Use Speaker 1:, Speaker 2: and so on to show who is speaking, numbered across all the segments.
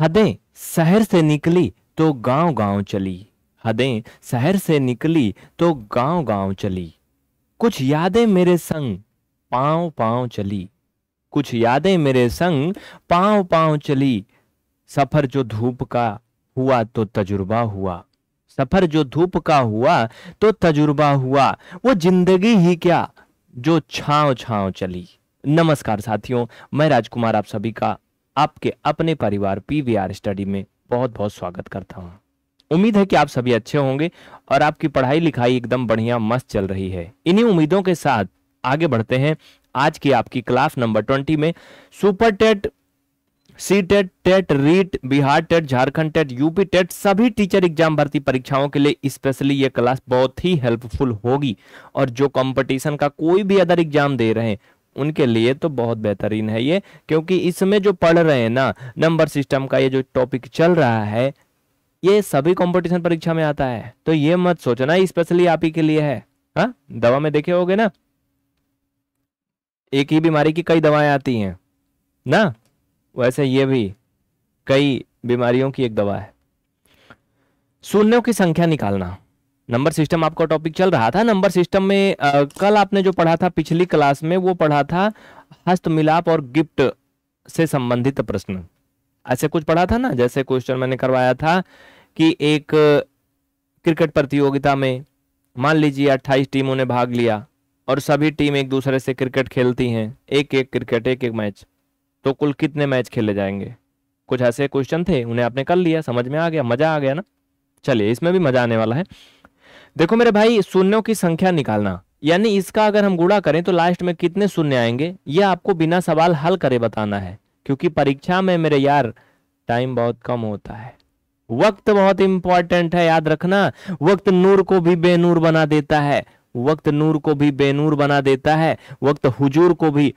Speaker 1: हदें शहर से निकली तो गांव गांव चली हदें शहर से निकली तो गांव गांव चली कुछ यादें मेरे संग पांव पांव चली कुछ यादें मेरे संग पांव पांव चली सफर जो धूप का हुआ तो तजुर्बा हुआ सफर जो धूप का हुआ तो तजुर्बा हुआ वो जिंदगी ही क्या जो छाव छाव चली नमस्कार साथियों मैं राजकुमार आप सभी का आपके अपने परिवार पीवीआर स्टडी में बहुत बहुत स्वागत करता हूँ उम्मीद है कि आप सभी अच्छे होंगे और आपकी पढ़ाई लिखाई एकदम बढ़िया मस्त चल रही है इन्हीं उम्मीदों के साथ आगे बढ़ते हैं आज की आपकी क्लास नंबर ट्वेंटी में super TET C TET TET REET Bihar TET Jharkhand TET UP TET सभी टीचर एग्जाम भर्ती परीक्षाओं के लिए स्पेशली ये क्लास बहुत ही हेल्पफुल होगी और जो कंपटीशन का कोई भी अदर एग्जाम दे रहे हैं उनके लिए तो बहुत बेहतरीन है ये क्योंकि इसमें जो पढ़ रहे हैं ना नंबर सिस्टम का ये जो टॉपिक चल रहा है ये सभी कंपटीशन परीक्षा में आता है तो ये मत सोचना स्पेशली आप ही के लिए है हा? दवा में देखे होगे ना एक ही बीमारी की कई दवाएं आती हैं ना वैसे ये भी कई बीमारियों की एक दवा है शून्यों की संख्या निकालना नंबर सिस्टम आपका टॉपिक चल रहा था नंबर सिस्टम में आ, कल आपने जो पढ़ा था पिछली क्लास में वो पढ़ा था हस्त मिलाप और गिफ्ट से संबंधित प्रश्न ऐसे कुछ पढ़ा था ना जैसे क्वेश्चन मैंने करवाया था कि एक क्रिकेट प्रतियोगिता में मान लीजिए अट्ठाईस टीमों ने भाग लिया और सभी टीम एक दूसरे से क्रिकेट खेलती हैं एक एक क्रिकेट एक एक मैच तो कुल कितने मैच खेले जाएंगे कुछ ऐसे क्वेश्चन थे उन्हें आपने कर लिया समझ में आ गया मज़ा आ गया ना चलिए इसमें भी मज़ा आने वाला है देखो मेरे भाई शून्यों की संख्या निकालना यानी इसका अगर हम गुड़ा करें तो लास्ट में कितने शून्य आएंगे ये आपको बिना सवाल हल करे बताना है क्योंकि परीक्षा में मेरे यार टाइम बहुत कम होता है वक्त बहुत इंपॉर्टेंट है याद रखना वक्त नूर को भी बेनूर बना देता है वक्त नूर को भी बेनूर बना देता है वक्त हुजूर को भी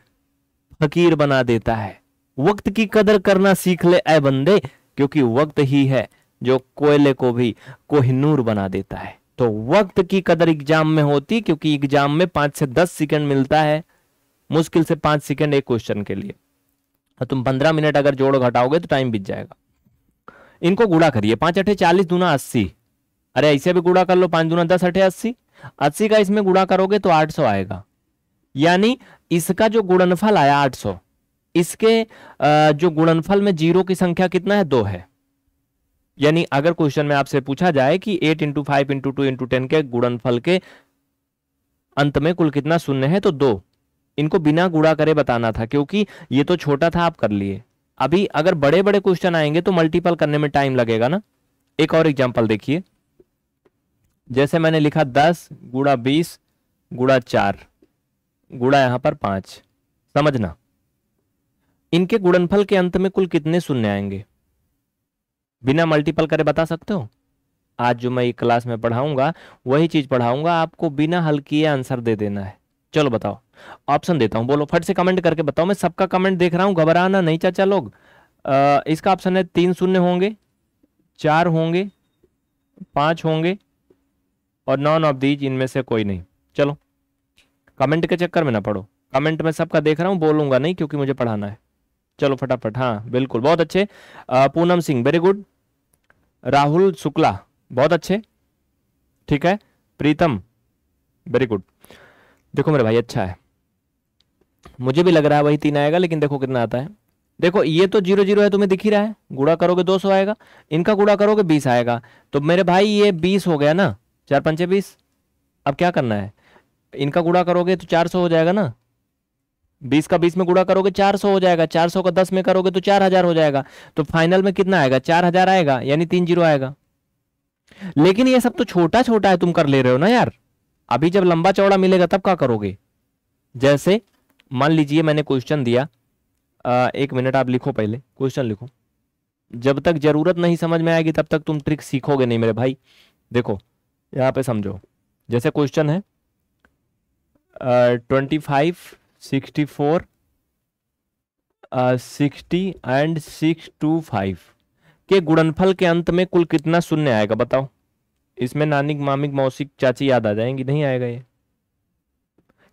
Speaker 1: फकीर बना देता है वक्त की कदर करना सीख ले ऐ बंदे क्योंकि वक्त ही है जो कोयले को भी कोहिनूर बना देता है तो वक्त की कदर एग्जाम में होती क्योंकि एग्जाम में पांच से दस सेकेंड मिलता है मुश्किल से पांच सेकेंड एक क्वेश्चन के लिए और तुम पंद्रह मिनट अगर जोड़ो घटाओगे तो टाइम बीत जाएगा इनको गुड़ा करिए पांच अठे चालीस दूना अस्सी अरे ऐसे भी गुड़ा कर लो पांच दूना दस अठे अस्सी अस्सी का इसमें गुड़ा करोगे तो आठ सौ आएगा यानी इसका जो गुणनफल आया आठ सौ इसके जो गुणनफल में जीरो की संख्या कितना है दो है यानी अगर क्वेश्चन में आपसे पूछा जाए कि eight into five into two into ten के गुणनफल के अंत में कुल कितना शून्य है तो दो इनको बिना गुड़ा करे बताना था क्योंकि ये तो छोटा था आप कर लिए अभी अगर बड़े बड़े क्वेश्चन आएंगे तो मल्टीपल करने में टाइम लगेगा ना एक और एग्जाम्पल देखिए जैसे मैंने लिखा दस गुड़ा बीस गुड़ा चार गुड़ा यहां पर पांच समझना इनके गुणनफल के अंत में कुल कितने शून्य आएंगे बिना मल्टीपल करे बता सकते हो आज जो मैं क्लास में पढ़ाऊंगा वही चीज पढ़ाऊंगा आपको बिना हल किए आंसर दे देना है चलो बताओ ऑप्शन देता हूं बोलो फट से कमेंट करके बताओ मैं सबका कमेंट देख रहा हूं घबराना नहीं चाचा लोग आ, इसका ऑप्शन है तीन शून्य होंगे चार होंगे पांच होंगे और नॉन ऑफ दीज इनमें से कोई नहीं चलो कमेंट के चक्कर में ना पढ़ो कमेंट में सबका देख रहा हूँ बोलूंगा नहीं क्योंकि मुझे पढ़ाना है चलो फटाफट हाँ बिल्कुल बहुत अच्छे पूनम सिंह वेरी गुड राहुल शुक्ला बहुत अच्छे ठीक है प्रीतम वेरी गुड देखो मेरे भाई अच्छा है मुझे भी लग रहा है वही तीन आएगा लेकिन देखो कितना आता है देखो ये तो जीरो जीरो है तुम्हें दिख ही रहा है गुड़ा करोगे दो सौ आएगा इनका गुड़ा करोगे बीस आएगा तो मेरे भाई ये बीस हो गया ना चार पंचे बीस अब क्या करना है इनका गुड़ा करोगे तो चार सौ हो जाएगा ना बीस का बीस में गुड़ा करोगे चार सौ हो जाएगा चार सौ का दस में करोगे तो चार हजार हो जाएगा तो फाइनल में कितना आएगा चार हजार आएगा यानी तीन जीरो आएगा लेकिन ये सब तो छोटा छोटा है तुम कर ले रहे हो ना यार अभी जब लंबा चौड़ा मिलेगा तब क्या करोगे जैसे मान लीजिए मैंने क्वेश्चन दिया आ, एक मिनट आप लिखो पहले क्वेश्चन लिखो जब तक जरूरत नहीं समझ में आएगी तब तक तुम ट्रिक सीखोगे नहीं मेरे भाई देखो यहाँ पे समझो जैसे क्वेश्चन है twenty five sixty four sixty and six two five के गुणनफल के अंत में कुल कितना शून्य आएगा बताओ इसमें नानिक मामिक मौसिक चाची याद आ जाएंगी नहीं आएगा ये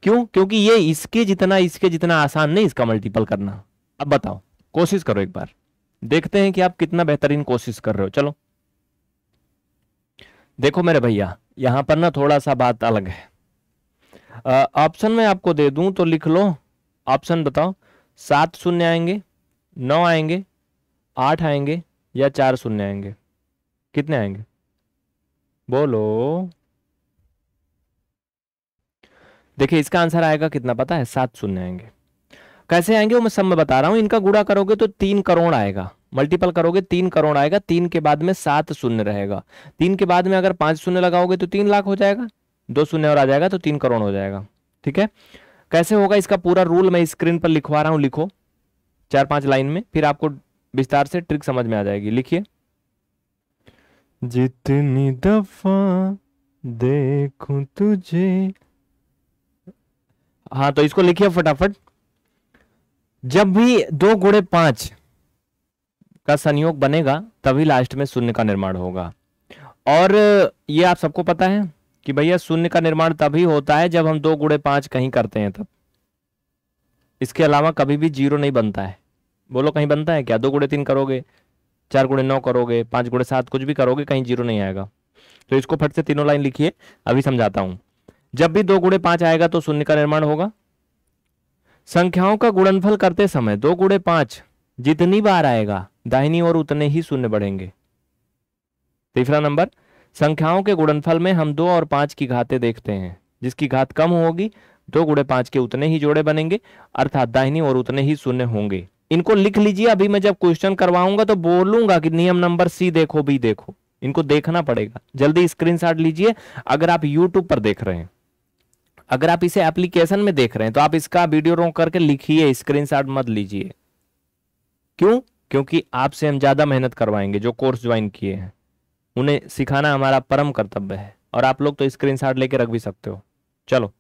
Speaker 1: क्यों क्योंकि ये इसके जितना इसके जितना आसान नहीं इसका मल्टीपल करना अब बताओ कोशिश करो एक बार देखते हैं कि आप कितना बेहतरीन कोशिश कर रहे हो चलो देखो मेरे भैया यहां पर ना थोड़ा सा बात अलग है ऑप्शन में आपको दे दूं तो लिख लो ऑप्शन बताओ सात शून्य आएंगे नौ आएंगे आठ आएंगे या चार शून्य आएंगे कितने आएंगे बोलो देखिए इसका आंसर आएगा कितना पता है सात शून्य आएंगे कैसे आएंगे वो मैं सब में बता रहा हूं इनका गुड़ा करोगे तो तीन करोड़ आएगा मल्टीपल करोगे तीन करोड़ आएगा तीन के बाद में सात शून्य रहेगा तीन के बाद में अगर पांच शून्य लगाओगे तो तीन लाख हो जाएगा दो शून्य और आ जाएगा तो तीन करोड़ हो जाएगा ठीक है कैसे होगा इसका पूरा रूल मैं स्क्रीन पर लिखवा रहा हूं लिखो चार पांच लाइन में फिर आपको विस्तार से ट्रिक समझ में आ जाएगी लिखिए जितनी दफा देखूं तुझे हाँ तो इसको लिखिए फटाफट जब भी दो गुड़े पांच का संयोग बनेगा तभी लास्ट में शून्य का निर्माण होगा और ये आप सबको पता है कि भैया शून्य का निर्माण तभी होता है जब हम दो गुड़े पांच कहीं करते हैं तब इसके अलावा कभी भी जीरो नहीं बनता है बोलो कहीं बनता है क्या दो गुड़े तीन करोगे चार गुड़े नौ करोगे पांच गुड़े सात कुछ भी करोगे कहीं जीरो नहीं आएगा तो इसको फट से तीनों लाइन लिखिए अभी समझाता हूं जब भी दो गुड़े पांच आएगा तो शून्य का निर्माण होगा संख्याओं का गुणनफल करते समय दो गुड़े पांच जितनी बार आएगा दाहिनी और उतने ही शून्य बढ़ेंगे तीसरा नंबर संख्याओं के गुणनफल में हम दो और पांच की घाते देखते हैं जिसकी घात कम होगी दो गुड़े पांच के उतने ही जोड़े बनेंगे अर्थात दाहिनी और उतने ही शून्य होंगे इनको लिख लीजिए अभी मैं जब क्वेश्चन करवाऊंगा तो बोलूंगा कि नियम नंबर सी देखो बी देखो इनको देखना पड़ेगा जल्दी स्क्रीन लीजिए अगर आप यूट्यूब पर देख रहे हैं अगर आप इसे एप्लीकेशन में देख रहे हैं तो आप इसका वीडियो रोक करके लिखिए स्क्रीन मत लीजिए क्यों क्योंकि आपसे हम ज्यादा मेहनत करवाएंगे जो कोर्स ज्वाइन किए हैं उन्हें सिखाना हमारा परम कर्तव्य है और आप लोग तो स्क्रीन शॉट लेके रख भी सकते हो चलो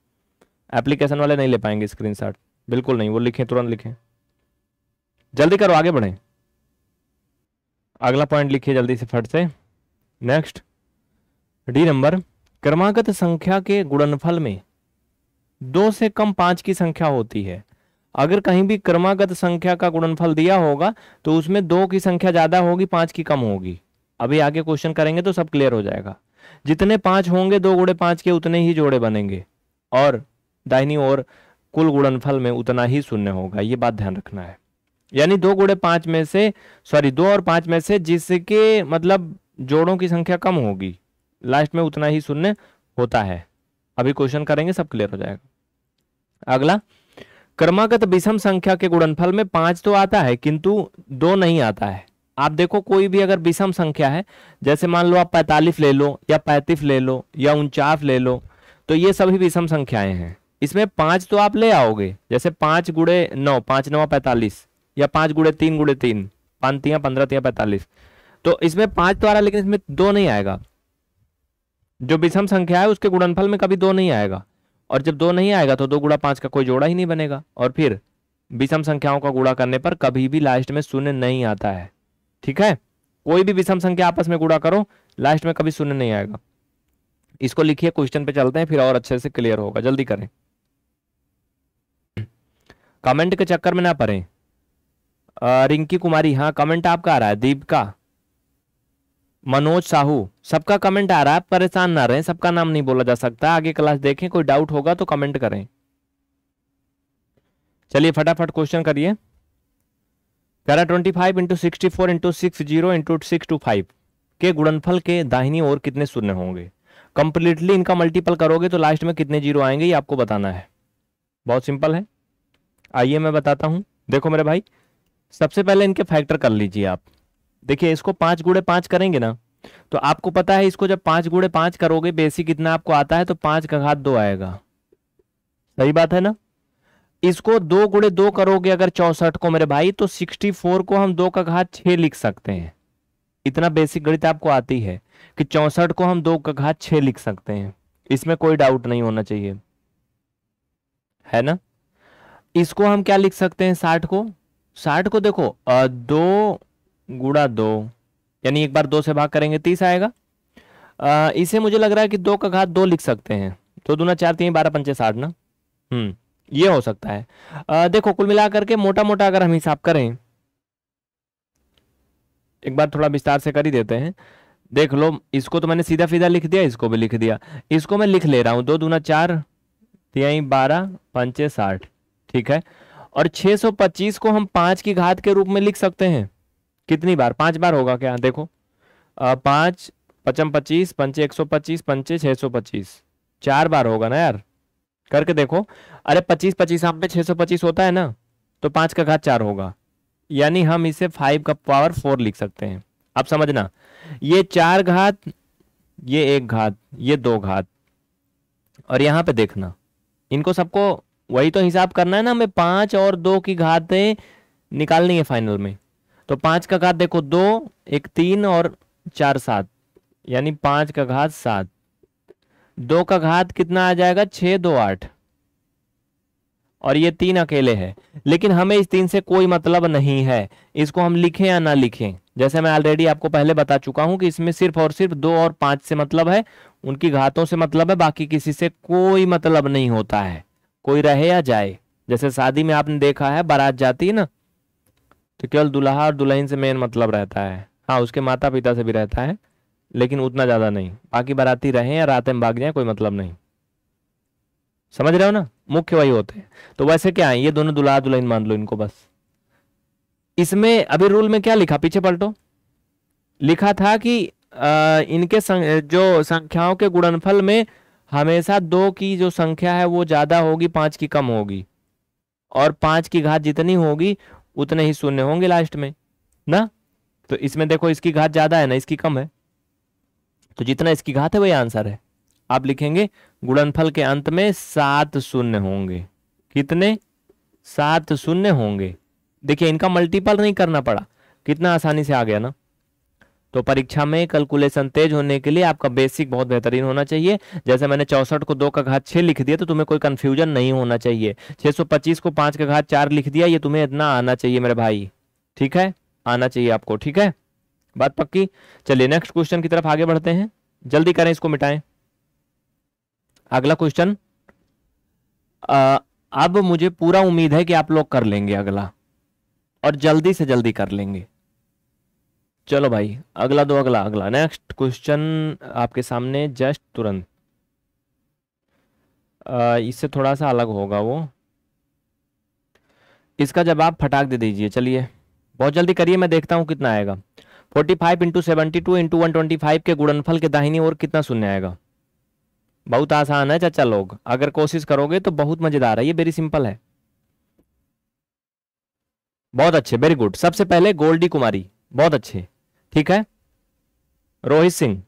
Speaker 1: एप्लीकेशन वाले नहीं ले पाएंगे स्क्रीन शॉट बिल्कुल नहीं वो लिखें तुरंत लिखें जल्दी करो आगे बढ़ें अगला पॉइंट लिखिए जल्दी से फट से नेक्स्ट डी नंबर क्रमागत संख्या के गुणनफल में दो से कम पांच की संख्या होती है अगर कहीं भी क्रमागत संख्या का गुणनफल दिया होगा तो उसमें दो की संख्या ज्यादा होगी पांच की कम होगी अभी आगे क्वेश्चन करेंगे तो सब क्लियर हो जाएगा जितने पांच होंगे दो गुड़े पांच के उतने ही जोड़े बनेंगे और दाहिनी ओर कुल गुणनफल में उतना ही शून्य होगा ये बात ध्यान रखना है यानी दो गुड़े पांच में से सॉरी दो और पांच में से जिसके मतलब जोड़ों की संख्या कम होगी लास्ट में उतना ही शून्य होता है अभी क्वेश्चन करेंगे सब क्लियर हो जाएगा अगला क्रमागत विषम संख्या के गुणनफल में पांच तो आता है किंतु दो नहीं आता है आप देखो कोई भी अगर विषम संख्या है जैसे मान लो आप पैतालीस ले लो या पैंतीस ले लो या उनचास ले लो तो ये सभी विषम संख्याएं हैं इसमें पांच तो आप ले आओगे जैसे पांच गुड़े नौ पांच नौ पैंतालीस या पांच गुड़े तीन गुड़े तीन पाँतियाँ पंद्रह तियाँ पैंतालीस तो इसमें पांच तो आ रहा है लेकिन इसमें दो नहीं आएगा जो विषम संख्या है उसके गुणनफल में कभी दो नहीं आएगा और जब दो नहीं आएगा तो दो गुड़ा पांच का कोई जोड़ा ही नहीं बनेगा और फिर विषम संख्याओं का गुड़ा करने पर कभी भी लास्ट में शून्य नहीं आता है ठीक है कोई भी विषम संख्या आपस में गुड़ा करो लास्ट में कभी सुनने नहीं आएगा इसको लिखिए क्वेश्चन पे चलते हैं फिर और अच्छे से क्लियर होगा जल्दी करें कमेंट के चक्कर में ना पड़े रिंकी कुमारी हाँ कमेंट आपका आ रहा है दीप का मनोज साहू सबका कमेंट आ रहा है परेशान ना रहे सबका नाम नहीं बोला जा सकता आगे क्लास देखें कोई डाउट होगा तो कमेंट करें चलिए फटाफट क्वेश्चन करिए प्यारा twenty five into sixty four into six zero into six two five के गुणनफल के दाहिनी ओर कितने शून्य होंगे कंप्लीटली इनका मल्टीपल करोगे तो लास्ट में कितने जीरो आएंगे ये आपको बताना है बहुत सिंपल है आइए मैं बताता हूँ देखो मेरे भाई सबसे पहले इनके फैक्टर कर लीजिए आप देखिए इसको पाँच गुड़े पाँच करेंगे ना तो आपको पता है इसको जब पाँच गुड़े पाँच करोगे बेसिक कितना आपको आता है तो पाँच का घात दो आएगा सही बात है ना इसको दो गुड़े दो करोगे अगर चौसठ को मेरे भाई तो सिक्सटी फोर को हम दो का घात छ लिख सकते हैं इतना बेसिक गणित आपको आती है कि चौसठ को हम दो का घात छ लिख सकते हैं इसमें कोई डाउट नहीं होना चाहिए है ना इसको हम क्या लिख सकते हैं साठ को साठ को देखो दो गुड़ा दो यानी एक बार दो से भाग करेंगे तीस आएगा आ, इसे मुझे लग रहा है कि दो का घात दो लिख सकते हैं तो दूना चार तीन बारह पंचे साठ ना हम्म ये हो सकता है आ, देखो कुल मिलाकर के मोटा मोटा अगर हम हिसाब करें एक बार थोड़ा विस्तार से कर ही देते हैं देख लो इसको तो मैंने सीधा सीधा लिख दिया इसको भी लिख दिया इसको मैं लिख ले रहा हूं दो दूना चार तिहाई बारह पंचे साठ ठीक है और 625 को हम पांच की घात के रूप में लिख सकते हैं कितनी बार पांच बार होगा क्या देखो पांच पचम पच्चीस पंचे एक सौ पच्चीस पंचे छह सौ पच्चीस चार बार होगा ना यार करके देखो अरे पच्चीस पच्चीस हम पे छः सौ पच्चीस होता है ना तो पांच का घात चार होगा यानी हम इसे फाइव का पावर फोर लिख सकते हैं आप समझना ये चार घात ये एक घात ये दो घात और यहां पे देखना इनको सबको वही तो हिसाब करना है ना हमें पांच और दो की घातें निकालनी है फाइनल में तो पांच का घात देखो दो एक तीन और चार सात यानी पांच का घात सात दो का घात कितना आ जाएगा छह दो आठ और ये तीन अकेले हैं लेकिन हमें इस तीन से कोई मतलब नहीं है इसको हम लिखें या ना लिखें जैसे मैं ऑलरेडी आपको पहले बता चुका हूं कि इसमें सिर्फ और सिर्फ दो और पांच से मतलब है उनकी घातों से मतलब है बाकी किसी से कोई मतलब नहीं होता है कोई रहे या जाए जैसे शादी में आपने देखा है बारात जाती है ना तो केवल दुल्हा और दुल्हन से मेन मतलब रहता है हाँ उसके माता पिता से भी रहता है लेकिन उतना ज़्यादा नहीं बाकी बाराती रहे या रात में भाग जाए कोई मतलब नहीं समझ रहे हो ना मुख्य वही होते हैं तो वैसे क्या है ये दोनों दुल्हा दुल्हन मान लो इनको बस इसमें अभी रूल में क्या लिखा पीछे पलटो लिखा था कि आ, इनके संग, जो संख्याओं के गुणनफल में हमेशा दो की जो संख्या है वो ज़्यादा होगी पांच की कम होगी और पांच की घात जितनी होगी उतने ही शून्य होंगे लास्ट में ना तो इसमें देखो इसकी घात ज़्यादा है ना इसकी कम है तो जितना इसकी घात है वही आंसर है आप लिखेंगे गुणनफल के अंत में सात शून्य होंगे कितने सात शून्य होंगे देखिए इनका मल्टीपल नहीं करना पड़ा कितना आसानी से आ गया ना तो परीक्षा में कैलकुलेशन तेज होने के लिए आपका बेसिक बहुत बेहतरीन होना चाहिए जैसे मैंने चौसठ को दो का घात छः लिख दिया तो तुम्हें कोई कन्फ्यूजन नहीं होना चाहिए 625 को पांच का घात चार लिख दिया ये तुम्हें इतना आना चाहिए मेरे भाई ठीक है आना चाहिए आपको ठीक है बात पक्की चलिए नेक्स्ट क्वेश्चन की तरफ आगे बढ़ते हैं जल्दी करें इसको मिटाएं अगला क्वेश्चन अब मुझे पूरा उम्मीद है कि आप लोग कर लेंगे अगला और जल्दी से जल्दी कर लेंगे चलो भाई अगला दो अगला अगला नेक्स्ट क्वेश्चन आपके सामने जस्ट तुरंत इससे थोड़ा सा अलग होगा वो इसका जवाब फटाक दे दीजिए चलिए बहुत जल्दी करिए मैं देखता हूँ कितना आएगा forty five into seventy two into one twenty five के गुणनफल के दाहिनी ओर कितना शून्य आएगा बहुत आसान है चाचा लोग अगर कोशिश करोगे तो बहुत मजेदार है ये वेरी सिंपल है बहुत अच्छे वेरी गुड सबसे पहले गोल्डी कुमारी बहुत अच्छे ठीक है रोहित सिंह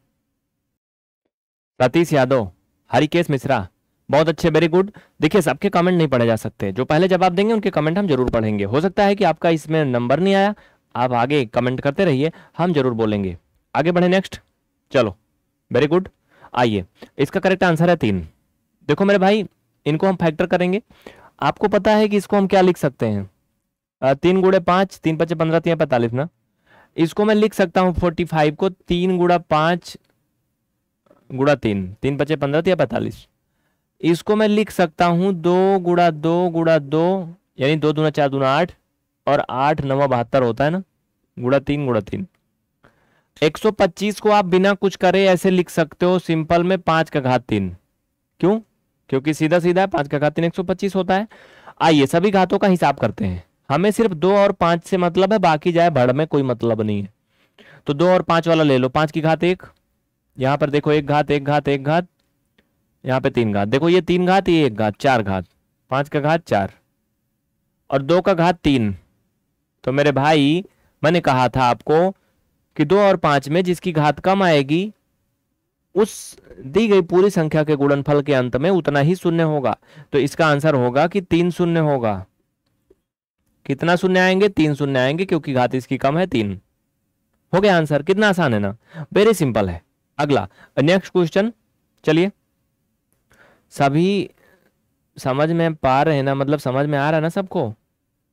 Speaker 1: सतीश यादव हरिकेश मिश्रा बहुत अच्छे वेरी गुड देखिए सबके कमेंट नहीं पढ़े जा सकते जो पहले जवाब देंगे उनके कमेंट हम जरूर पढ़ेंगे हो सकता है कि आपका इसमें नंबर नहीं आया आप आगे कमेंट करते रहिए हम जरूर बोलेंगे आगे बढ़े नेक्स्ट चलो वेरी गुड आइए इसका करेक्ट आंसर है तीन देखो मेरे भाई इनको हम फैक्टर करेंगे आपको पता है कि इसको हम क्या लिख सकते हैं तीन गुड़े पांच तीन पच्चे पंद्रह तीन पैंतालीस ना इसको मैं लिख सकता हूं फोर्टी फाइव को तीन गुड़ा पांच गुड़ा तीन तीन पच्चे पंद्रह या पैंतालीस इसको मैं लिख सकता हूं दो गुड़ा दो गुड़ा दो यानी दो दूना चार दूना आठ और आठ नवा बहत्तर होता है ना गुड़ा तीन गुड़ा तीन 125 को आप बिना कुछ करे ऐसे लिख सकते हो सिंपल में पांच का घात तीन क्यों क्योंकि सीधा सीधा है पांच का घात तीन एक होता है आइए सभी घातों का हिसाब करते हैं हमें सिर्फ दो और पांच से मतलब है बाकी जाए भड़ में कोई मतलब नहीं है तो दो और पांच वाला ले लो पांच की घात एक यहां पर देखो एक घात एक घात एक घात यहाँ पे तीन घात देखो ये तीन घात ये एक घात चार घात पांच का घात चार और दो का घात तीन तो मेरे भाई मैंने कहा था आपको कि दो और पांच में जिसकी घात कम आएगी उस दी गई पूरी संख्या के गुणनफल के अंत में उतना ही शून्य होगा तो इसका आंसर होगा कि तीन शून्य होगा कितना शून्य आएंगे तीन शून्य आएंगे क्योंकि घात इसकी कम है तीन हो गया आंसर कितना आसान है ना वेरी सिंपल है अगला नेक्स्ट क्वेश्चन चलिए सभी समझ में पा रहे हैं ना मतलब समझ में आ रहा है ना सबको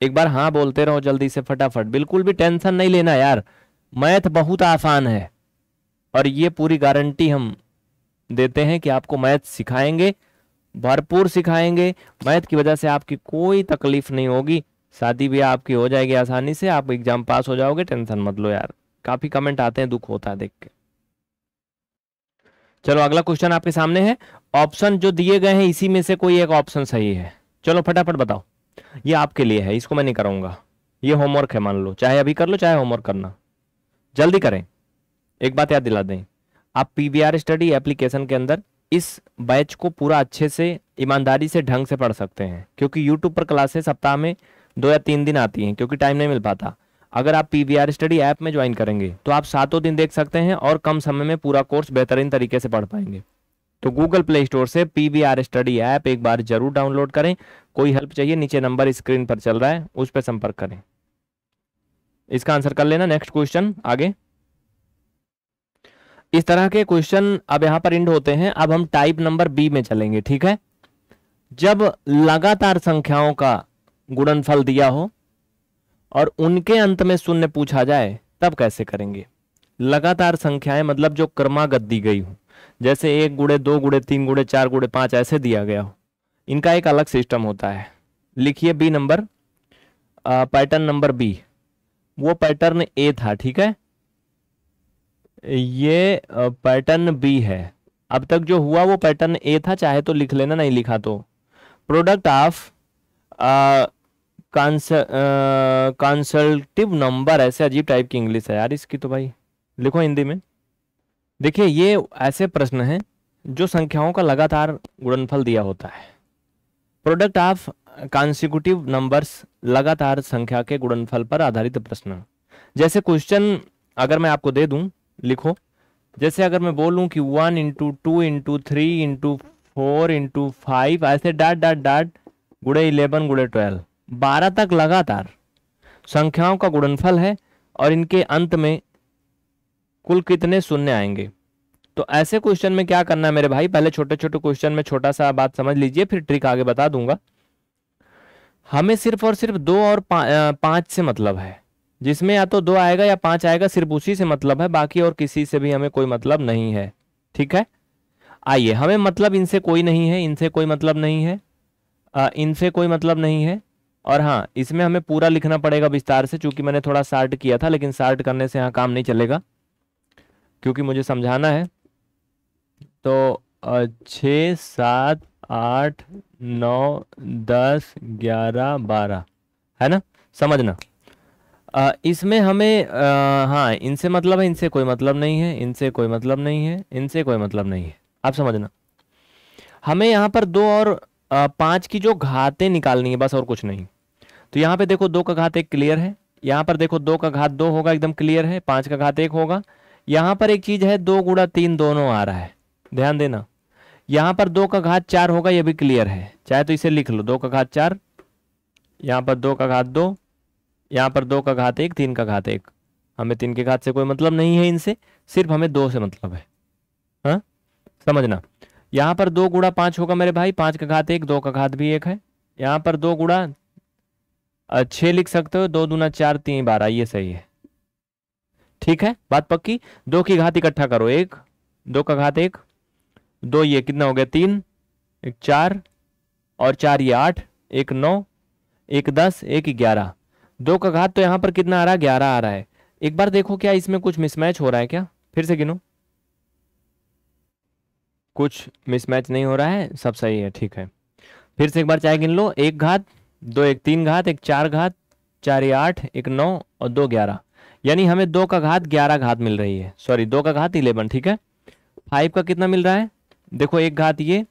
Speaker 1: एक बार हाँ बोलते रहो जल्दी से फटाफट बिल्कुल भी टेंशन नहीं लेना यार मैथ बहुत आसान है और ये पूरी गारंटी हम देते हैं कि आपको मैथ सिखाएंगे भरपूर सिखाएंगे मैथ की वजह से आपकी कोई तकलीफ नहीं होगी शादी भी आपकी हो जाएगी आसानी से आप एग्जाम पास हो जाओगे टेंशन मत लो यार काफी कमेंट आते हैं दुख होता है देख के चलो अगला क्वेश्चन आपके सामने है ऑप्शन जो दिए गए हैं इसी में से कोई एक ऑप्शन सही है चलो फटाफट बताओ ये आपके लिए है इसको मैं नहीं कराऊंगा ये होमवर्क है मान लो चाहे अभी कर लो चाहे होमवर्क करना जल्दी करें एक बात याद दिला दें आप पी स्टडी एप्लीकेशन के अंदर इस बैच को पूरा अच्छे से ईमानदारी से ढंग से पढ़ सकते हैं क्योंकि यूट्यूब पर क्लासेस सप्ताह में दो या तीन दिन आती हैं क्योंकि टाइम नहीं मिल पाता अगर आप P V R study app में ज्वाइन करेंगे तो आप सातों दिन देख सकते हैं और कम समय में पूरा कोर्स बेहतरीन तरीके से पढ़ पाएंगे तो गूगल प्ले स्टोर से P V R study app एक बार जरूर डाउनलोड करें कोई हेल्प चाहिए नीचे नंबर स्क्रीन पर चल रहा है उस पर संपर्क करें इसका आंसर कर लेना नेक्स्ट क्वेश्चन आगे इस तरह के क्वेश्चन अब यहां पर इंड होते हैं अब हम टाइप नंबर बी में चलेंगे ठीक है जब लगातार संख्याओं का गुणनफल दिया हो और उनके अंत में शून्य पूछा जाए तब कैसे करेंगे लगातार संख्याएं मतलब जो क्रमागत दी गई हो जैसे एक गुड़े दो गुड़े तीन गुड़े चार गुड़े पांच ऐसे दिया गया हो इनका एक अलग सिस्टम होता है लिखिए B number pattern number B वो पैटर्न ए था ठीक है ये पैटर्न बी है अब तक जो हुआ वो पैटर्न ए था चाहे तो लिख लेना नहीं लिखा तो प्रोडक्ट ऑफ कंसल्टिव नंबर ऐसे अजीब टाइप की इंग्लिश है यार इसकी तो भाई लिखो हिंदी में देखिए ये ऐसे प्रश्न हैं जो संख्याओं का लगातार गुणनफल दिया होता है प्रोडक्ट ऑफ कॉन्सिक्यूटिव नंबर्स लगातार संख्या के गुणनफल पर आधारित प्रश्न जैसे क्वेश्चन अगर मैं आपको दे दूं लिखो जैसे अगर मैं बोलूं कि one into two into three into four into five ऐसे डाट डाट डाट गुड़े इलेवन गुड़े ट्वेल्व बारह तक लगातार संख्याओं का गुणनफल है और इनके अंत में कुल कितने शून्य आएंगे तो ऐसे क्वेश्चन में क्या करना है मेरे भाई पहले छोटे छोटे क्वेश्चन में छोटा सा बात समझ लीजिए फिर ट्रिक आगे बता दूंगा हमें सिर्फ और सिर्फ दो और पांच से मतलब है जिसमें या तो दो आएगा या पांच आएगा सिर्फ उसी से मतलब है बाकी और किसी से भी हमें कोई मतलब नहीं है ठीक है आइए हमें मतलब इनसे कोई नहीं है इनसे कोई मतलब नहीं है इनसे कोई मतलब नहीं है और हाँ इसमें हमें पूरा लिखना पड़ेगा विस्तार से चूंकि मैंने थोड़ा शार्ट किया था लेकिन शार्ट करने से यहाँ काम नहीं चलेगा क्योंकि मुझे समझाना है तो छः सात आठ नौ दस ग्यारह बारह है ना समझना आ, इसमें हमें आ, हाँ इनसे मतलब है इनसे कोई मतलब नहीं है इनसे कोई मतलब नहीं है इनसे कोई मतलब नहीं है आप समझना हमें यहाँ पर दो और आ, पाँच की जो घातें निकालनी है बस और कुछ नहीं तो यहाँ पे देखो दो का घात एक क्लियर है यहाँ पर देखो दो का घात दो होगा एकदम क्लियर है पाँच का घात एक होगा यहाँ पर एक चीज़ है दो गुड़ा तीन दोनों आ रहा है ध्यान देना यहाँ पर दो का घात चार होगा ये भी क्लियर है चाहे तो इसे लिख लो दो का घात चार यहाँ पर दो का घात दो यहाँ पर दो का घात एक तीन का घात एक हमें तीन के घात से कोई मतलब नहीं है इनसे सिर्फ हमें दो से मतलब है हा? समझना यहाँ पर दो गुड़ा पांच होगा मेरे भाई पांच का घात एक दो का घात भी एक है यहाँ पर दो गुड़ा छ लिख सकते हो दो दूना चार तीन बारह ये सही है ठीक है बात पक्की दो की घात इकट्ठा करो एक दो का घात एक दो ये कितना हो गया तीन एक चार और चार ये आठ एक नौ एक दस एक ग्यारह दो का घात तो यहां पर कितना आ रहा है ग्यारह आ रहा है एक बार देखो क्या इसमें कुछ मिसमैच हो रहा है क्या फिर से गिनो कुछ मिसमैच नहीं हो रहा है सब सही है ठीक है फिर से एक बार चाहे गिन लो एक घात दो एक तीन घात एक चार घात चार या आठ एक नौ और दो ग्यारह यानी हमें दो का घात ग्यारह घात मिल रही है सॉरी दो का घात इलेवन ठीक है फाइव का कितना मिल रहा है देखो एक घात ये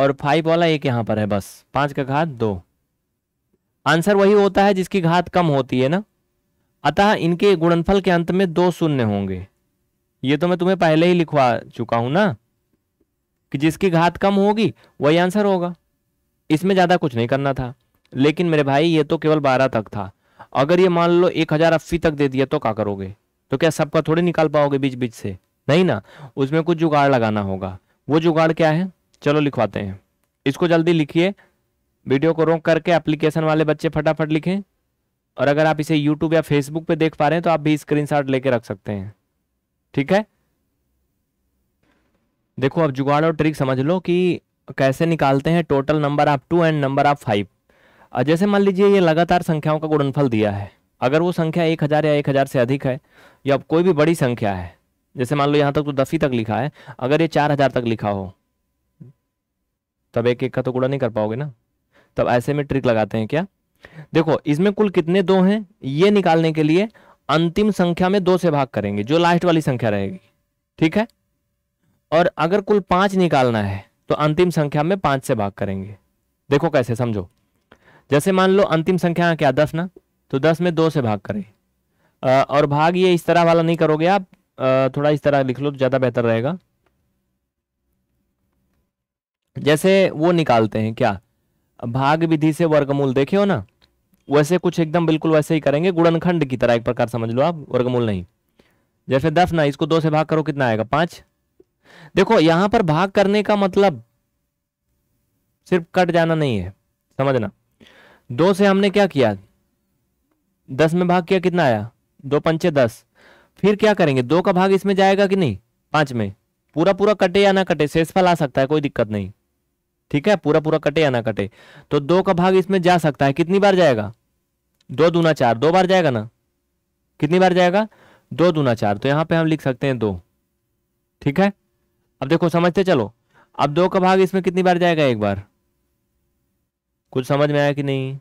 Speaker 1: और फाइव वाला एक यहाँ पर है बस पाँच का घात दो आंसर वही होता है जिसकी घात कम होती है ना अतः इनके गुणनफल के अंत में दो शून्य होंगे ये तो मैं तुम्हें पहले ही लिखवा चुका हूं ना कि जिसकी घात कम होगी वही आंसर होगा इसमें ज़्यादा कुछ नहीं करना था लेकिन मेरे भाई ये तो केवल बारह तक था अगर ये मान लो एक हजार अस्सी तक दे दिया तो क्या करोगे तो क्या सबका थोड़ी निकाल पाओगे बीच बीच से नहीं ना उसमें कुछ जुगाड़ लगाना होगा वो जुगाड़ क्या है चलो लिखवाते हैं इसको जल्दी लिखिए वीडियो को रोक करके एप्लीकेशन वाले बच्चे फटाफट लिखें और अगर आप इसे यूट्यूब या फेसबुक पे देख पा रहे हैं तो आप भी शॉट लेके रख सकते हैं ठीक है देखो अब जुगाड़ और ट्रिक समझ लो कि कैसे निकालते हैं टोटल नंबर आप टू एंड नंबर आप फाइव जैसे मान लीजिए ये लगातार संख्याओं का गुणनफल दिया है अगर वो संख्या एक हज़ार या एक हज़ार से अधिक है या कोई भी बड़ी संख्या है जैसे मान लो यहाँ तक तो दस तक लिखा है अगर ये चार हज़ार तक लिखा हो तब एक एक का तो गुणा नहीं कर पाओगे ना तब ऐसे में ट्रिक लगाते हैं क्या देखो इसमें कुल कितने दो हैं ये निकालने के लिए अंतिम संख्या में दो से भाग करेंगे जो लास्ट वाली संख्या रहेगी ठीक है और अगर कुल पाँच निकालना है तो अंतिम संख्या में पाँच से भाग करेंगे देखो कैसे समझो जैसे मान लो अंतिम संख्या क्या दस ना तो दस में दो से भाग करें और भाग ये इस तरह वाला नहीं करोगे आप थोड़ा इस तरह लिख लो तो ज़्यादा बेहतर रहेगा जैसे वो निकालते हैं क्या भाग विधि से वर्गमूल देखे हो ना वैसे कुछ एकदम बिल्कुल वैसे ही करेंगे गुणनखंड की तरह एक प्रकार समझ लो आप वर्गमूल नहीं जैसे दस ना इसको दो से भाग करो कितना आएगा पांच देखो यहां पर भाग करने का मतलब सिर्फ कट जाना नहीं है समझना दो से हमने क्या किया दस में भाग किया कितना आया दो पंचे दस फिर क्या करेंगे दो का भाग इसमें जाएगा कि नहीं पांच में पूरा पूरा कटे या ना कटे शेषफल आ सकता है कोई दिक्कत नहीं ठीक है पूरा पूरा कटे या ना कटे तो दो का भाग इसमें जा सकता है कितनी बार जाएगा दो दूना चार दो बार जाएगा ना कितनी बार जाएगा दो दूना चार तो यहाँ पे हम लिख सकते हैं दो ठीक है अब देखो समझते चलो अब दो का भाग इसमें कितनी बार जाएगा एक बार कुछ समझ में आया कि नहीं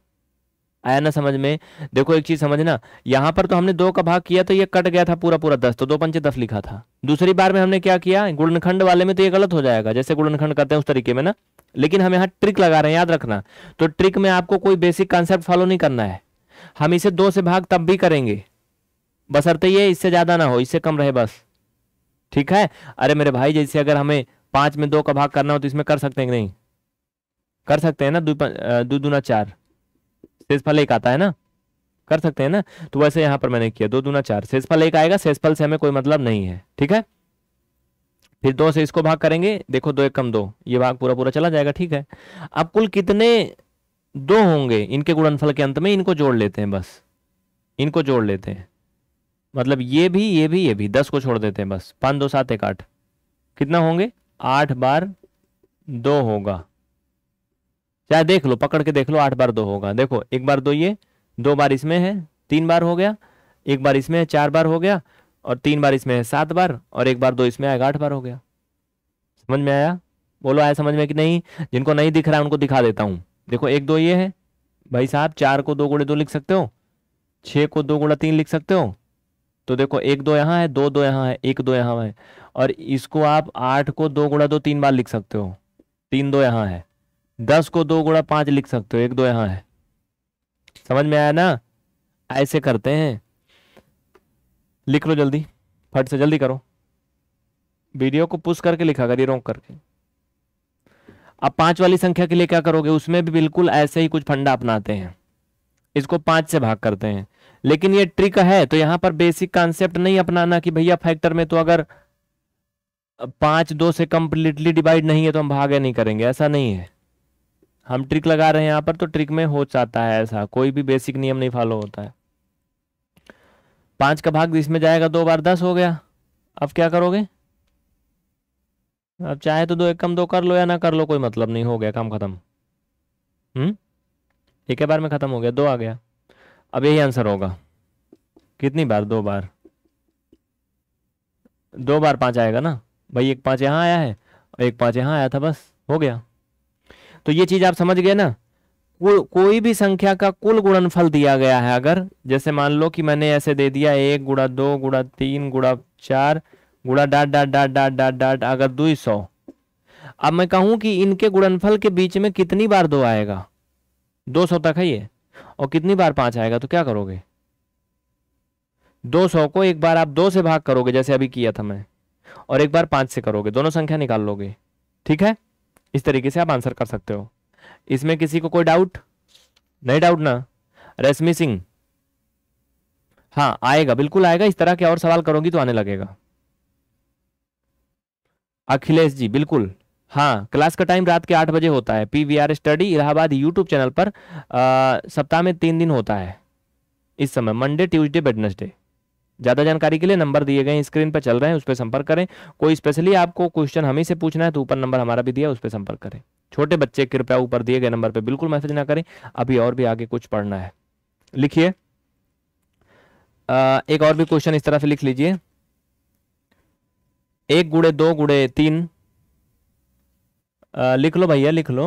Speaker 1: आया ना समझ में देखो एक चीज समझना यहां पर तो हमने दो का भाग किया तो ये कट गया था पूरा पूरा दस तो दो पंचे दस लिखा था दूसरी बार में हमने क्या किया गुणनखंड वाले में तो ये गलत हो जाएगा जैसे गुणनखंड करते हैं उस तरीके में ना लेकिन हम यहाँ ट्रिक लगा रहे हैं याद रखना तो ट्रिक में आपको कोई बेसिक कॉन्सेप्ट फॉलो नहीं करना है हम इसे दो से भाग तब भी करेंगे बसरते ये इससे ज्यादा ना हो इससे कम रहे बस ठीक है अरे मेरे भाई जैसे अगर हमें पांच में दो का भाग करना हो तो इसमें कर सकते हैं नहीं कर सकते हैं ना दो दूना चार शेषफल एक आता है ना कर सकते हैं ना तो वैसे यहां पर मैंने किया दो दूना चार शेषफल एक आएगा शेषफल से हमें कोई मतलब नहीं है ठीक है फिर दो से इसको भाग करेंगे देखो दो एक कम दो ये भाग पूरा पूरा चला जाएगा ठीक है अब कुल कितने दो होंगे इनके गुणनफल के अंत में इनको जोड़ लेते हैं बस इनको जोड़ लेते हैं मतलब ये भी ये भी ये भी दस को छोड़ देते हैं बस पांच दो सात एक आठ कितना होंगे आठ बार दो होगा चाहे देख लो पकड़ के देख लो आठ बार दो होगा देखो एक बार दो ये दो बार इसमें है तीन बार हो गया एक बार इसमें है चार बार हो गया और तीन बार इसमें है सात बार और एक बार दो इसमें आएगा आठ बार हो गया समझ में आया बोलो आया समझ में कि नहीं जिनको नहीं दिख रहा है उनको दिखा देता हूँ देखो एक दो ये है भाई साहब चार को दो गुड़े दो लिख सकते हो छः को दो गुड़ा तीन लिख सकते हो तो देखो एक दो यहाँ है दो दो यहाँ है एक दो यहाँ है और इसको आप आठ को दो गुड़ा दो तीन बार लिख सकते हो तीन दो यहाँ है दस को दो गुणा पांच लिख सकते हो एक दो यहां है समझ में आया ना ऐसे करते हैं लिख लो जल्दी फट से जल्दी करो वीडियो को पुश करके लिखा करिए रोक करके अब पांच वाली संख्या के लिए क्या करोगे उसमें भी बिल्कुल ऐसे ही कुछ फंडा अपनाते हैं इसको पांच से भाग करते हैं लेकिन ये ट्रिक है तो यहां पर बेसिक कॉन्सेप्ट नहीं अपनाना कि भैया फैक्टर में तो अगर पांच दो से कंप्लीटली डिवाइड नहीं है तो हम भागे नहीं करेंगे ऐसा नहीं है हम ट्रिक लगा रहे हैं यहाँ पर तो ट्रिक में हो जाता है ऐसा कोई भी बेसिक नियम नहीं फॉलो होता है पांच का भाग इसमें जाएगा दो बार दस हो गया अब क्या करोगे अब चाहे तो दो एक कम दो कर लो या ना कर लो कोई मतलब नहीं हो गया काम खत्म हम्म एक बार में ख़त्म हो गया दो आ गया अब यही आंसर होगा कितनी बार दो बार दो बार पांच आएगा ना भाई एक पांच यहाँ आया है एक पांच यहाँ आया था बस हो गया तो ये चीज आप समझ गए ना को, कोई भी संख्या का कुल गुणनफल दिया गया है अगर जैसे मान लो कि मैंने ऐसे दे दिया एक गुड़ा दो गुड़ा तीन गुड़ा चार गुड़ा dot dot dot dot dot dot अगर दो सौ अब मैं कहूं कि इनके गुणनफल के बीच में कितनी बार दो आएगा दो सौ तक है ये और कितनी बार पांच आएगा तो क्या करोगे दो सौ को एक बार आप दो से भाग करोगे जैसे अभी किया था मैं और एक बार पांच से करोगे दोनों संख्या निकाल लोगे ठीक है इस तरीके से आप आंसर कर सकते हो इसमें किसी को कोई डाउट नहीं डाउट ना रश्मि सिंह हाँ आएगा बिल्कुल आएगा इस तरह के और सवाल करोगी तो आने लगेगा अखिलेश जी बिल्कुल हाँ क्लास का टाइम रात के आठ बजे होता है P V R study Allahabad YouTube channel पर सप्ताह में तीन दिन होता है इस समय मंडे ट्यूसडे वेडनेसडे ज़्यादा जानकारी के लिए नंबर दिए गए स्क्रीन पर चल रहे हैं उस पर संपर्क करें कोई स्पेशली आपको क्वेश्चन हमें से पूछना है तो ऊपर नंबर हमारा भी दिया उस पर संपर्क करें छोटे बच्चे कृपया ऊपर दिए गए नंबर पर बिल्कुल मैसेज ना करें अभी और भी आगे कुछ पढ़ना है लिखिए एक और भी क्वेश्चन इस तरह से लिख लीजिए एक गुड़े दो गुड़े तीन आ, लिख लो भैया लिख लो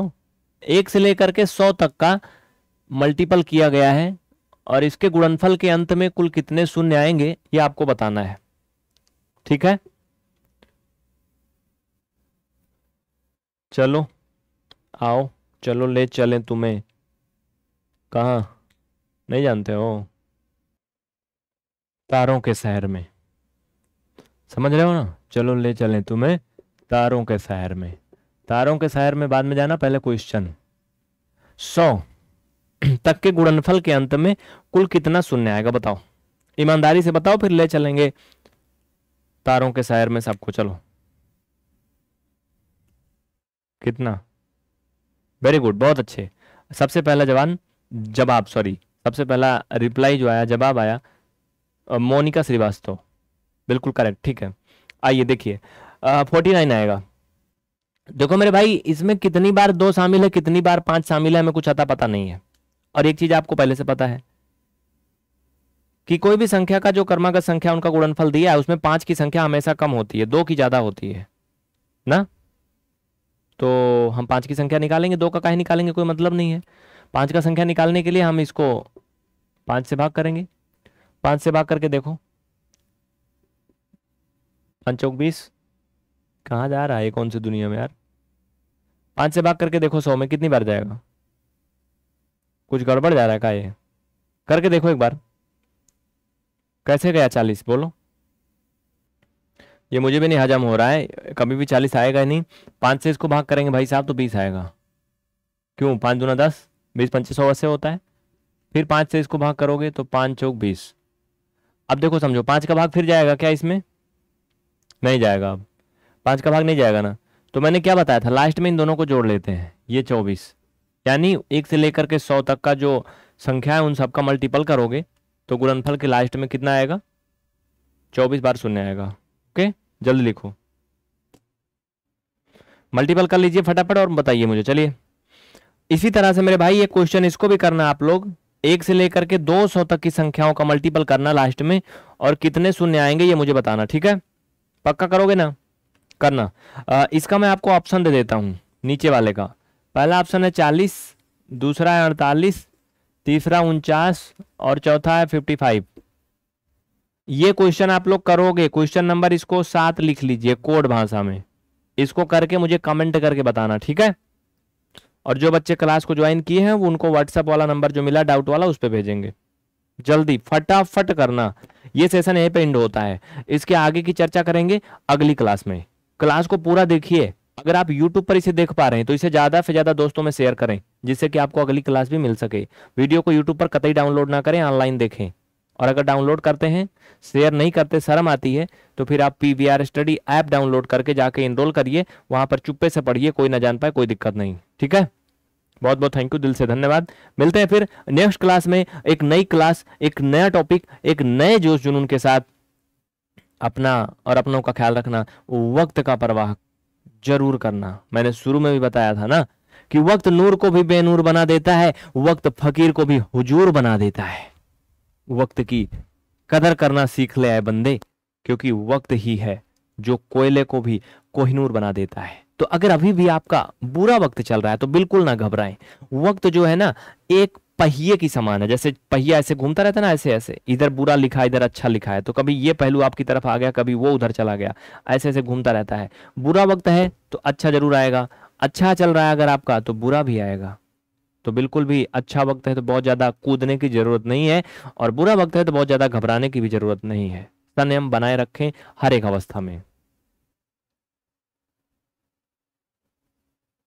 Speaker 1: एक से लेकर के सौ तक का मल्टीपल किया गया है और इसके गुणनफल के अंत में कुल कितने शून्य आएंगे ये आपको बताना है ठीक है चलो आओ चलो ले चलें तुम्हें कहा नहीं जानते हो तारों के शहर में समझ रहे हो ना चलो ले चलें तुम्हें तारों के शहर में तारों के शहर में बाद में जाना पहले क्वेश्चन सौ so, तक के गुणनफल के अंत में कुल कितना शून्य आएगा बताओ ईमानदारी से बताओ फिर ले चलेंगे तारों के शायर में सबको चलो कितना वेरी गुड बहुत अच्छे सबसे पहला जवान जवाब सॉरी सबसे पहला रिप्लाई जो आया जवाब आया मोनिका श्रीवास्तव बिल्कुल करेक्ट ठीक है आइए देखिए फोर्टी नाइन आएगा देखो मेरे भाई इसमें कितनी बार दो शामिल है कितनी बार पांच शामिल है हमें कुछ अता पता नहीं है और एक चीज आपको पहले से पता है कि कोई भी संख्या का जो कर्मागत संख्या उनका गुणनफल दिया है उसमें पांच की संख्या हमेशा कम होती है दो की ज्यादा होती है ना तो हम पांच की संख्या निकालेंगे दो का काहे निकालेंगे कोई मतलब नहीं है पांच का संख्या निकालने के लिए हम इसको पांच से भाग करेंगे पांच से भाग करके देखो पंचोक बीस कहाँ जा रहा है कौन सी दुनिया में यार पांच से भाग करके देखो सौ में कितनी बार जाएगा कुछ गड़बड़ जा रहा है का ये करके देखो एक बार कैसे गया चालीस बोलो ये मुझे भी नहीं हजम हो रहा है कभी भी चालीस आएगा नहीं पाँच से इसको भाग करेंगे भाई साहब तो बीस आएगा क्यों पाँच दूना दस बीस पच्चीस सौ अस्सी होता है फिर पाँच से इसको भाग करोगे तो पाँच चौक बीस अब देखो समझो पाँच का भाग फिर जाएगा क्या इसमें नहीं जाएगा अब पाँच का भाग नहीं जाएगा ना तो मैंने क्या बताया था लास्ट में इन दोनों को जोड़ लेते हैं ये चौबीस यानी एक से लेकर के सौ तक का जो संख्या है उन सबका मल्टीपल करोगे तो गुणनफल के लास्ट में कितना आएगा चौबीस बार शून्य आएगा ओके जल्दी लिखो मल्टीपल कर लीजिए फटाफट और बताइए मुझे चलिए इसी तरह से मेरे भाई ये क्वेश्चन इसको भी करना आप लोग एक से लेकर के 200 तक की संख्याओं का मल्टीपल करना लास्ट में और कितने शून्य आएंगे ये मुझे बताना ठीक है पक्का करोगे ना करना आ, इसका मैं आपको ऑप्शन दे देता हूँ नीचे वाले का पहला ऑप्शन है चालीस दूसरा है अड़तालीस तीसरा उनचास और चौथा है फिफ्टी फाइव ये क्वेश्चन आप लोग करोगे क्वेश्चन नंबर इसको सात लिख लीजिए कोड भाषा में इसको करके मुझे कमेंट करके बताना ठीक है और जो बच्चे क्लास को ज्वाइन किए हैं वो उनको व्हाट्सअप वाला नंबर जो मिला डाउट वाला उस पर भेजेंगे जल्दी फटाफट करना ये सेशन यहीं पे एंड होता है इसके आगे की चर्चा करेंगे अगली क्लास में क्लास को पूरा देखिए अगर आप YouTube पर इसे देख पा रहे हैं तो इसे ज़्यादा से ज़्यादा दोस्तों में शेयर करें जिससे कि आपको अगली क्लास भी मिल सके वीडियो को यूट्यूब पर कतई डाउनलोड ना करें ऑनलाइन देखें और अगर डाउनलोड करते हैं शेयर नहीं करते शर्म आती है तो फिर आप पी स्टडी ऐप डाउनलोड करके जाके इनरोल करिए वहां पर चुप्पे से पढ़िए कोई ना जान पाए कोई दिक्कत नहीं ठीक है बहुत बहुत थैंक यू दिल से धन्यवाद मिलते हैं फिर नेक्स्ट क्लास में एक नई क्लास एक नया टॉपिक एक नए जोश जुनून के साथ अपना और अपनों का ख्याल रखना वक्त का प्रवाह जरूर करना मैंने शुरू में भी बताया था ना कि वक्त नूर को भी बेनूर बना देता है वक्त फकीर को भी हुजूर बना देता है वक्त की कदर करना सीख ले आए बंदे क्योंकि वक्त ही है जो कोयले को भी कोहिनूर बना देता है तो अगर अभी भी आपका बुरा वक्त चल रहा है तो बिल्कुल ना घबराएं वक्त जो है ना एक पहिए की समान है जैसे पहिया ऐसे घूमता रहता है ना ऐसे ऐसे इधर बुरा लिखा इधर अच्छा लिखा है तो कभी ये पहलू आपकी तरफ आ गया कभी वो उधर चला गया ऐसे ऐसे घूमता रहता है बुरा वक्त है तो अच्छा जरूर आएगा अच्छा चल रहा है अगर आपका तो बुरा भी आएगा तो बिल्कुल भी अच्छा वक्त है तो बहुत ज़्यादा कूदने की ज़रूरत नहीं है और बुरा वक्त है तो बहुत ज़्यादा घबराने की भी ज़रूरत नहीं है संयम बनाए रखें हर एक अवस्था में